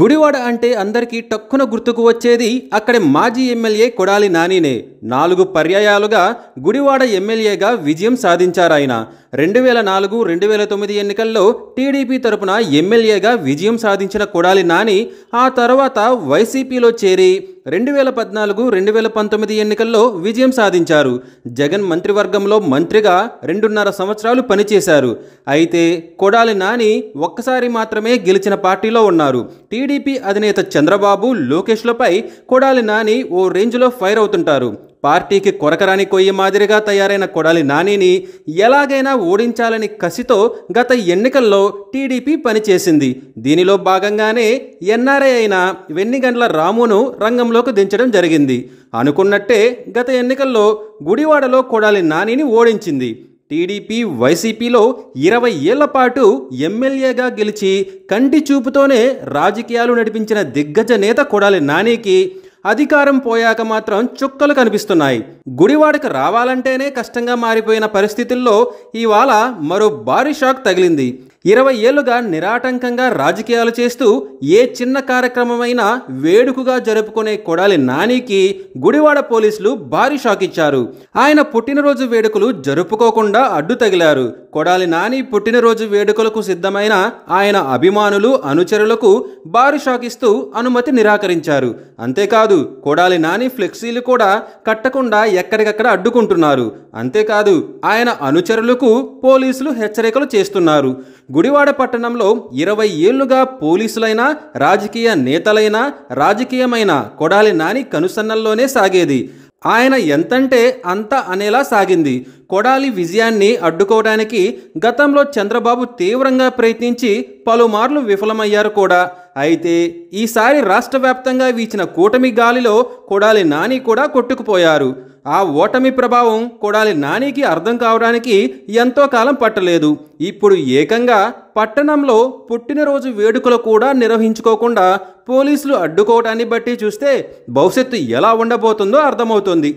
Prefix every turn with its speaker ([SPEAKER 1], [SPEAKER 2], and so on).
[SPEAKER 1] గుడివాడ అంటే అందరికీ టక్కున గుర్తుకు వచ్చేది అక్కడి మాజీ ఎమ్మెల్యే కొడాలి నానినే నాలుగు పర్యాయాలుగా గుడివాడ ఎమ్మెల్యేగా విజయం సాధించారాయన రెండు వేల నాలుగు రెండు వేల తొమ్మిది ఎన్నికల్లో టీడీపీ తరపున ఎమ్మెల్యేగా విజయం సాధించిన కొడాలి నాని ఆ తర్వాత వైసీపీలో చేరి రెండు వేల పద్నాలుగు రెండు వేల పంతొమ్మిది ఎన్నికల్లో విజయం సాధించారు జగన్ మంత్రివర్గంలో మంత్రిగా రెండున్నర సంవత్సరాలు పనిచేశారు అయితే కొడాలి నాని ఒక్కసారి మాత్రమే గెలిచిన పార్టీలో ఉన్నారు టీడీపీ అధినేత చంద్రబాబు లోకేష్లపై కొడాలి నాని ఓ రేంజ్లో ఫైర్ అవుతుంటారు పార్టీకి కొరకరాని కొయ్యి మాదిరిగా తయారైన కొడాలి నానిని ఎలాగైనా ఓడించాలని కసితో గత ఎన్నికల్లో టీడీపీ పనిచేసింది దీనిలో భాగంగానే ఎన్ఆర్ఐ అయిన వెన్నిగండ్ల రామును రంగంలోకి దించడం జరిగింది అనుకున్నట్టే గత ఎన్నికల్లో గుడివాడలో కొడాలి నానిని ఓడించింది టీడీపీ వైసీపీలో ఇరవై ఏళ్ల పాటు ఎమ్మెల్యేగా గెలిచి కంటి చూపుతోనే రాజకీయాలు నడిపించిన దిగ్గజ నేత కొడాలి నానికి అధికారం పోయాక మాత్రం చుక్కలు కనిపిస్తున్నాయి గుడివాడకు రావాలంటేనే కష్టంగా మారిపోయిన పరిస్థితుల్లో ఇవాళ మరో భారీ షాక్ తగిలింది ఇరవై ఏళ్లుగా నిరాటంకంగా రాజకీయాలు చేస్తూ ఏ చిన్న కార్యక్రమమైనా వేడుకగా జరుపుకునే కొడాలి నానికి గుడివాడ పోలీసులు భారీ షాక్ ఇచ్చారు ఆయన పుట్టినరోజు వేడుకలు జరుపుకోకుండా అడ్డు తగిలారు కొడాలి నాని పుట్టినరోజు వేడుకలకు సిద్ధమైన ఆయన అభిమానులు అనుచరులకు భారీ షాక్ ఇస్తూ అనుమతి నిరాకరించారు అంతేకాదు కొడాలి నాని ఫ్లెక్సీలు కూడా కట్టకుండా ఎక్కడికక్కడ అడ్డుకుంటున్నారు అంతేకాదు ఆయన అనుచరులకు పోలీసులు హెచ్చరికలు చేస్తున్నారు గుడివాడ పట్టణంలో ఇరవై ఏళ్లుగా పోలీసులైనా రాజకీయ నేతలైనా రాజకీయమైన కొడాలి నాని కనుసన్నల్లోనే సాగేది ఆయన ఎంతంటే అంత అనేలా సాగింది కొడాలి విజయాన్ని అడ్డుకోవడానికి గతంలో చంద్రబాబు తీవ్రంగా ప్రయత్నించి పలుమార్లు విఫలమయ్యారు కూడా అయితే ఈసారి రాష్ట్ర వ్యాప్తంగా వీచిన కూటమి గాలిలో కొడాలి నాని కూడా కొట్టుకుపోయారు ఆ ఓటమి ప్రభావం కొడాలి నానికి అర్థం కావడానికి ఎంతో కాలం పట్టలేదు ఇప్పుడు ఏకంగా పట్టణంలో పుట్టినరోజు వేడుకలు కూడా నిర్వహించుకోకుండా పోలీసులు అడ్డుకోవటాన్ని బట్టి చూస్తే భవిష్యత్తు ఎలా ఉండబోతుందో అర్థమవుతుంది